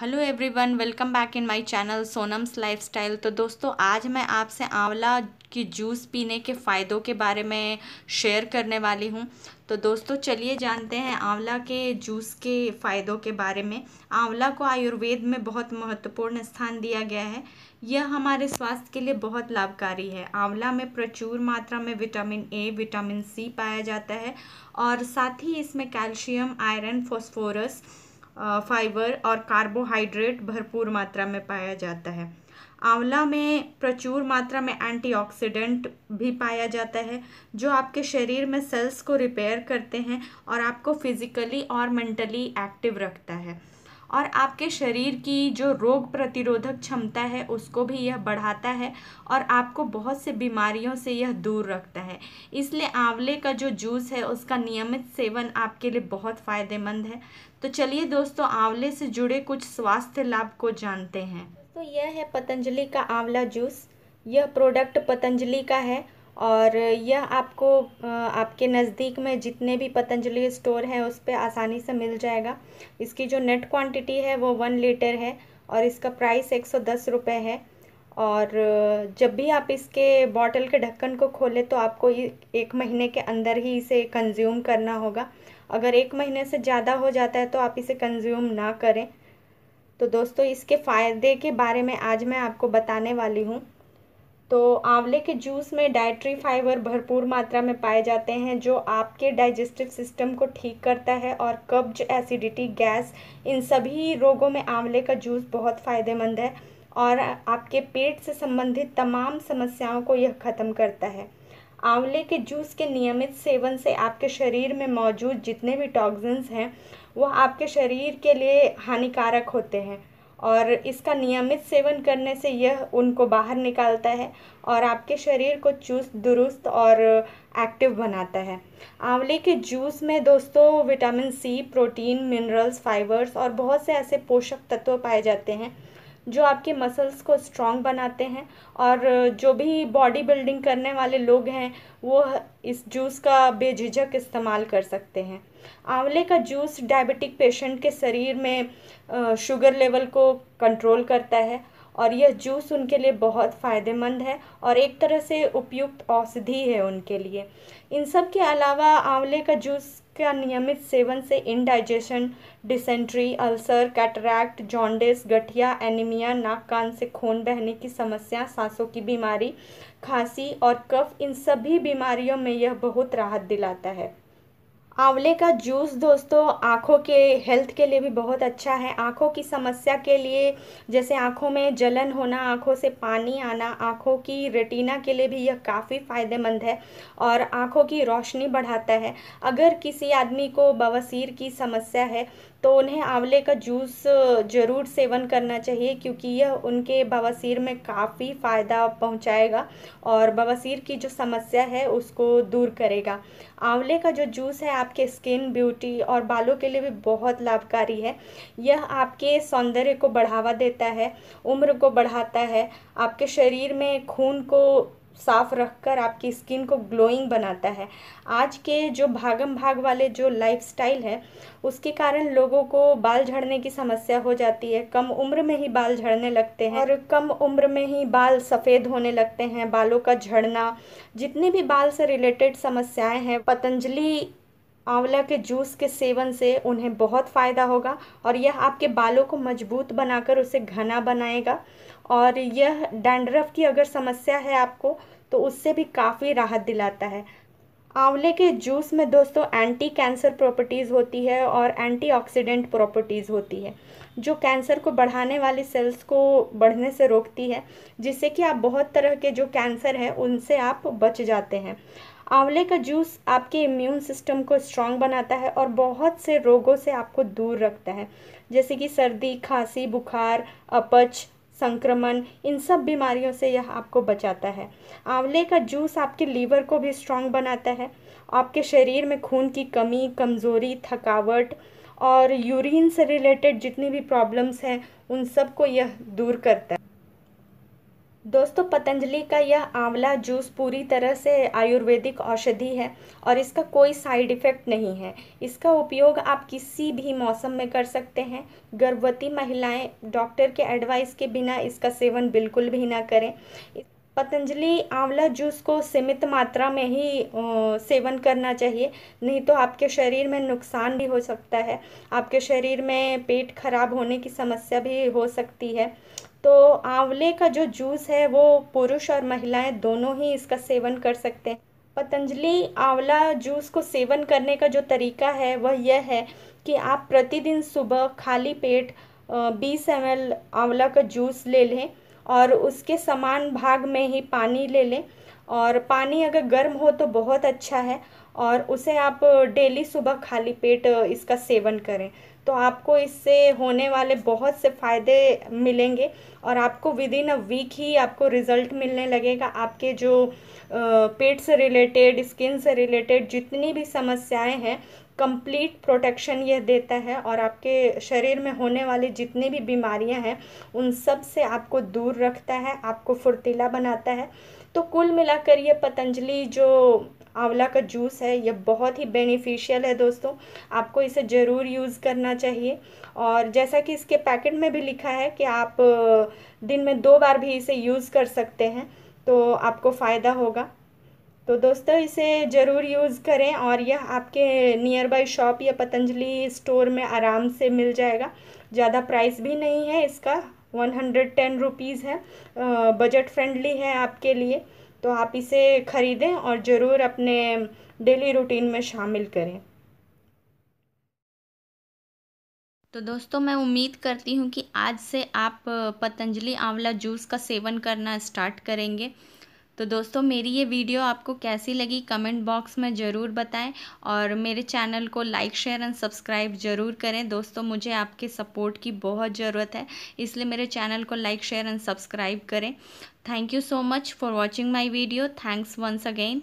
hello everyone welcome back in my channel Sonam's lifestyle तो दोस्तों आज मैं आपसे आंवला की जूस पीने के फ़ायदों के बारे में शेयर करने वाली हूँ तो दोस्तों चलिए जानते हैं आंवला के जूस के फ़ायदों के बारे में आंवला को आयुर्वेद में बहुत महत्वपूर्ण स्थान दिया गया है यह हमारे स्वास्थ्य के लिए बहुत लाभकारी है आंवला में प्रचुर मात्रा में विटामिन ए विटामिन सी पाया जाता है और साथ ही इसमें कैल्शियम आयरन फॉस्फोरस फाइबर और कार्बोहाइड्रेट भरपूर मात्रा में पाया जाता है आंवला में प्रचुर मात्रा में एंटीऑक्सीडेंट भी पाया जाता है जो आपके शरीर में सेल्स को रिपेयर करते हैं और आपको फिज़िकली और मेंटली एक्टिव रखता है और आपके शरीर की जो रोग प्रतिरोधक क्षमता है उसको भी यह बढ़ाता है और आपको बहुत से बीमारियों से यह दूर रखता है इसलिए आंवले का जो जूस है उसका नियमित सेवन आपके लिए बहुत फ़ायदेमंद है तो चलिए दोस्तों आंवले से जुड़े कुछ स्वास्थ्य लाभ को जानते हैं तो यह है पतंजलि का आंवला जूस यह प्रोडक्ट पतंजलि का है और यह आपको आपके नज़दीक में जितने भी पतंजलि स्टोर हैं उस पर आसानी से मिल जाएगा इसकी जो नेट क्वांटिटी है वो वन लीटर है और इसका प्राइस एक सौ दस रुपये है और जब भी आप इसके बॉटल के ढक्कन को खोलें तो आपको एक महीने के अंदर ही इसे कंज्यूम करना होगा अगर एक महीने से ज़्यादा हो जाता है तो आप इसे कंज्यूम ना करें तो दोस्तों इसके फ़ायदे के बारे में आज मैं आपको बताने वाली हूँ तो आंवले के जूस में डाइट्री फाइबर भरपूर मात्रा में पाए जाते हैं जो आपके डाइजेस्टिव सिस्टम को ठीक करता है और कब्ज एसिडिटी गैस इन सभी रोगों में आंवले का जूस बहुत फ़ायदेमंद है और आपके पेट से संबंधित तमाम समस्याओं को यह ख़त्म करता है आंवले के जूस के नियमित सेवन से आपके शरीर में मौजूद जितने भी टॉक्सिन्स हैं वह आपके शरीर के लिए हानिकारक होते हैं और इसका नियमित सेवन करने से यह उनको बाहर निकालता है और आपके शरीर को चुस्त दुरुस्त और एक्टिव बनाता है आंवले के जूस में दोस्तों vitamin C protein minerals fibres और बहुत से ऐसे पोषक तत्व पाए जाते हैं जो आपके मसल्स को स्ट्रॉन्ग बनाते हैं और जो भी बॉडी बिल्डिंग करने वाले लोग हैं वो इस जूस का बेझिझक इस्तेमाल कर सकते हैं आंवले का जूस डायबिटिक पेशेंट के शरीर में शुगर लेवल को कंट्रोल करता है और यह जूस उनके लिए बहुत फ़ायदेमंद है और एक तरह से उपयुक्त औषधि है उनके लिए इन सब के अलावा आंवले का जूस का नियमित सेवन से indigestion dysentery ulcer cataract jaundice गठिया एनीमिया नाक कान से खून बहने की समस्या सांसों की बीमारी खांसी और कफ इन सभी बीमारियों में यह बहुत राहत दिलाता है आंवले का जूस दोस्तों आँखों के हेल्थ के लिए भी बहुत अच्छा है आँखों की समस्या के लिए जैसे आँखों में जलन होना आँखों से पानी आना आँखों की रेटिना के लिए भी यह काफ़ी फ़ायदेमंद है और आँखों की रोशनी बढ़ाता है अगर किसी आदमी को बवासीर की समस्या है तो उन्हें आंवले का जूस ज़रूर सेवन करना चाहिए क्योंकि यह उनके बवासीर में काफ़ी फ़ायदा पहुंचाएगा और बवासीर की जो समस्या है उसको दूर करेगा आंवले का जो जूस है आपके स्किन ब्यूटी और बालों के लिए भी बहुत लाभकारी है यह आपके सौंदर्य को बढ़ावा देता है उम्र को बढ़ाता है आपके शरीर में खून को साफ रखकर आपकी स्किन को ग्लोइंग बनाता है आज के जो भागम भाग वाले जो लाइफस्टाइल है उसके कारण लोगों को बाल झड़ने की समस्या हो जाती है कम उम्र में ही बाल झड़ने लगते हैं और कम उम्र में ही बाल सफ़ेद होने लगते हैं बालों का झड़ना जितने भी बाल से रिलेटेड समस्याएं हैं पतंजलि आंवला के जूस के सेवन से उन्हें बहुत फ़ायदा होगा और यह आपके बालों को मजबूत बनाकर उसे घना बनाएगा और यह डैंड्रफ की अगर समस्या है आपको तो उससे भी काफ़ी राहत दिलाता है आंवले के जूस में दोस्तों एंटी कैंसर प्रॉपर्टीज़ होती है और एंटीऑक्सीडेंट प्रॉपर्टीज़ होती है जो कैंसर को बढ़ाने वाली सेल्स को बढ़ने से रोकती है जिससे कि आप बहुत तरह के जो कैंसर है उनसे आप बच जाते हैं आंवले का जूस आपके इम्यून सिस्टम को स्ट्रांग बनाता है और बहुत से रोगों से आपको दूर रखता है जैसे कि सर्दी खांसी बुखार अपच संक्रमण इन सब बीमारियों से यह आपको बचाता है आंवले का जूस आपके लीवर को भी स्ट्रांग बनाता है आपके शरीर में खून की कमी कमज़ोरी थकावट और यूरिन से रिलेटेड जितनी भी प्रॉब्लम्स हैं उन सब को यह दूर करता है दोस्तों पतंजलि का यह आंवला जूस पूरी तरह से आयुर्वेदिक औषधि है और इसका कोई साइड इफ़ेक्ट नहीं है इसका उपयोग आप किसी भी मौसम में कर सकते हैं गर्भवती महिलाएं डॉक्टर के एडवाइस के बिना इसका सेवन बिल्कुल भी ना करें पतंजलि आंवला जूस को सीमित मात्रा में ही सेवन करना चाहिए नहीं तो आपके शरीर में नुकसान भी हो सकता है आपके शरीर में पेट खराब होने की समस्या भी हो सकती है तो आंवले का जो जूस है वो पुरुष और महिलाएं दोनों ही इसका सेवन कर सकते हैं पतंजलि आंवला जूस को सेवन करने का जो तरीका है वह यह है कि आप प्रतिदिन सुबह खाली पेट बीस एम एल आंवला का जूस ले लें और उसके समान भाग में ही पानी ले लें और पानी अगर गर्म हो तो बहुत अच्छा है और उसे आप डेली सुबह खाली पेट इसका सेवन करें तो आपको इससे होने वाले बहुत से फ़ायदे मिलेंगे और आपको विद इन अ वीक ही आपको रिज़ल्ट मिलने लगेगा आपके जो पेट से रिलेटेड स्किन से रिलेटेड जितनी भी समस्याएं हैं कंप्लीट प्रोटेक्शन यह देता है और आपके शरीर में होने वाली जितनी भी बीमारियां हैं उन सब से आपको दूर रखता है आपको फुर्तीला बनाता है तो कुल मिलाकर ये पतंजलि जो आंवला का जूस है यह बहुत ही बेनिफिशियल है दोस्तों आपको इसे ज़रूर यूज़ करना चाहिए और जैसा कि इसके पैकेट में भी लिखा है कि आप दिन में दो बार भी इसे यूज़ कर सकते हैं तो आपको फ़ायदा होगा तो दोस्तों इसे ज़रूर यूज़ करें और यह आपके नियर बाई शॉप या पतंजलि स्टोर में आराम से मिल जाएगा ज़्यादा प्राइस भी नहीं है इसका वन हंड्रेड टेन रुपीज़ है बजट फ्रेंडली है आपके लिए तो आप इसे ख़रीदें और ज़रूर अपने डेली रूटीन में शामिल करें तो दोस्तों मैं उम्मीद करती हूँ कि आज से आप पतंजलि आंवला जूस का सेवन करना स्टार्ट करेंगे तो दोस्तों मेरी ये वीडियो आपको कैसी लगी कमेंट बॉक्स में ज़रूर बताएं और मेरे चैनल को लाइक शेयर एंड सब्सक्राइब ज़रूर करें दोस्तों मुझे आपके सपोर्ट की बहुत ज़रूरत है इसलिए मेरे चैनल को लाइक शेयर एंड सब्सक्राइब करें thank you so much for watching my video thanks once again